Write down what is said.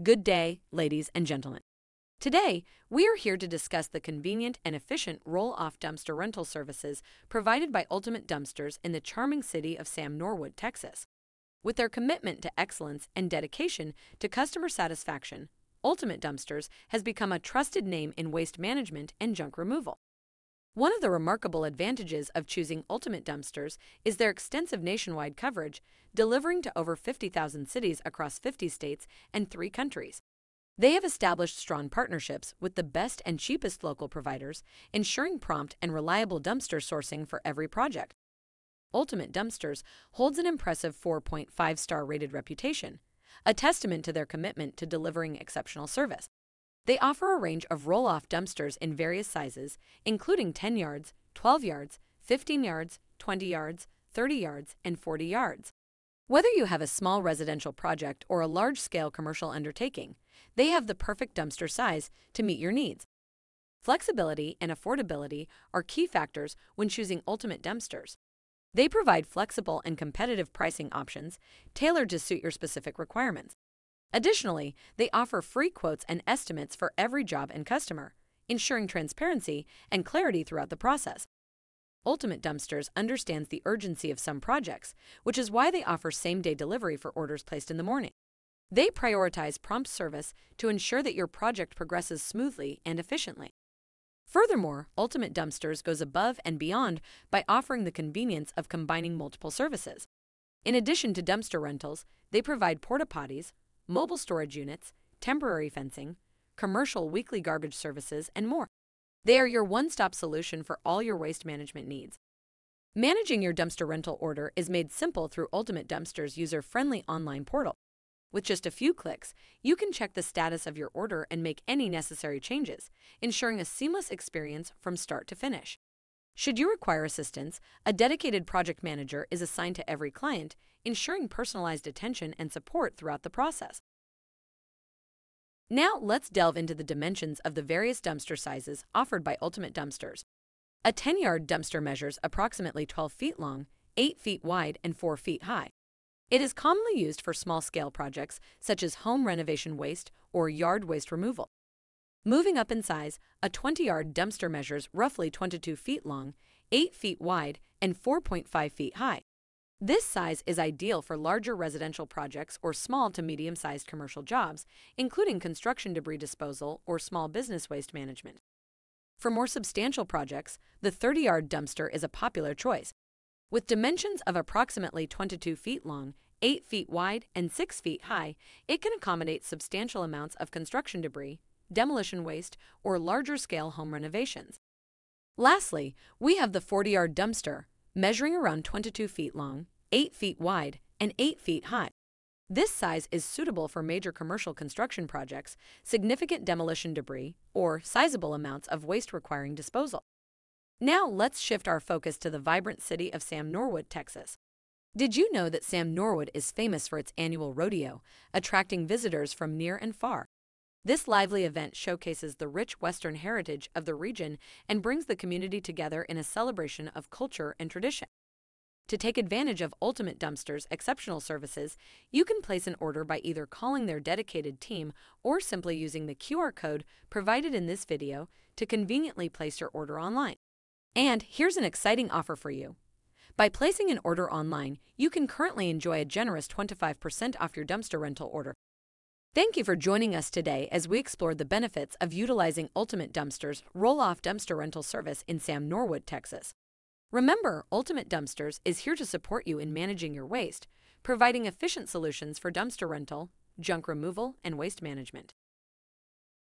Good day, ladies and gentlemen. Today, we are here to discuss the convenient and efficient roll-off dumpster rental services provided by Ultimate Dumpsters in the charming city of Sam Norwood, Texas. With their commitment to excellence and dedication to customer satisfaction, Ultimate Dumpsters has become a trusted name in waste management and junk removal. One of the remarkable advantages of choosing Ultimate Dumpsters is their extensive nationwide coverage, delivering to over 50,000 cities across 50 states and three countries. They have established strong partnerships with the best and cheapest local providers, ensuring prompt and reliable dumpster sourcing for every project. Ultimate Dumpsters holds an impressive 4.5 star rated reputation, a testament to their commitment to delivering exceptional service. They offer a range of roll-off dumpsters in various sizes, including 10 yards, 12 yards, 15 yards, 20 yards, 30 yards, and 40 yards. Whether you have a small residential project or a large-scale commercial undertaking, they have the perfect dumpster size to meet your needs. Flexibility and affordability are key factors when choosing ultimate dumpsters. They provide flexible and competitive pricing options tailored to suit your specific requirements. Additionally, they offer free quotes and estimates for every job and customer, ensuring transparency and clarity throughout the process. Ultimate Dumpsters understands the urgency of some projects, which is why they offer same-day delivery for orders placed in the morning. They prioritize prompt service to ensure that your project progresses smoothly and efficiently. Furthermore, Ultimate Dumpsters goes above and beyond by offering the convenience of combining multiple services. In addition to dumpster rentals, they provide porta potties, mobile storage units, temporary fencing, commercial weekly garbage services, and more. They are your one stop solution for all your waste management needs. Managing your dumpster rental order is made simple through Ultimate Dumpster's user friendly online portal. With just a few clicks, you can check the status of your order and make any necessary changes, ensuring a seamless experience from start to finish. Should you require assistance, a dedicated project manager is assigned to every client, ensuring personalized attention and support throughout the process. Now let's delve into the dimensions of the various dumpster sizes offered by Ultimate Dumpsters. A 10-yard dumpster measures approximately 12 feet long, 8 feet wide, and 4 feet high. It is commonly used for small-scale projects such as home renovation waste or yard waste removal. Moving up in size, a 20-yard dumpster measures roughly 22 feet long, 8 feet wide, and 4.5 feet high. This size is ideal for larger residential projects or small to medium-sized commercial jobs, including construction debris disposal or small business waste management. For more substantial projects, the 30-yard dumpster is a popular choice. With dimensions of approximately 22 feet long, 8 feet wide, and 6 feet high, it can accommodate substantial amounts of construction debris, demolition waste, or larger-scale home renovations. Lastly, we have the 40-yard dumpster, measuring around 22 feet long, 8 feet wide, and 8 feet high. This size is suitable for major commercial construction projects, significant demolition debris, or sizable amounts of waste requiring disposal. Now let's shift our focus to the vibrant city of Sam Norwood, Texas. Did you know that Sam Norwood is famous for its annual rodeo, attracting visitors from near and far? This lively event showcases the rich Western heritage of the region and brings the community together in a celebration of culture and tradition. To take advantage of Ultimate Dumpster's exceptional services, you can place an order by either calling their dedicated team or simply using the QR code provided in this video to conveniently place your order online. And here's an exciting offer for you. By placing an order online, you can currently enjoy a generous 25% off your dumpster rental order. Thank you for joining us today as we explore the benefits of utilizing Ultimate Dumpster's roll off dumpster rental service in Sam Norwood, Texas. Remember, Ultimate Dumpsters is here to support you in managing your waste, providing efficient solutions for dumpster rental, junk removal, and waste management.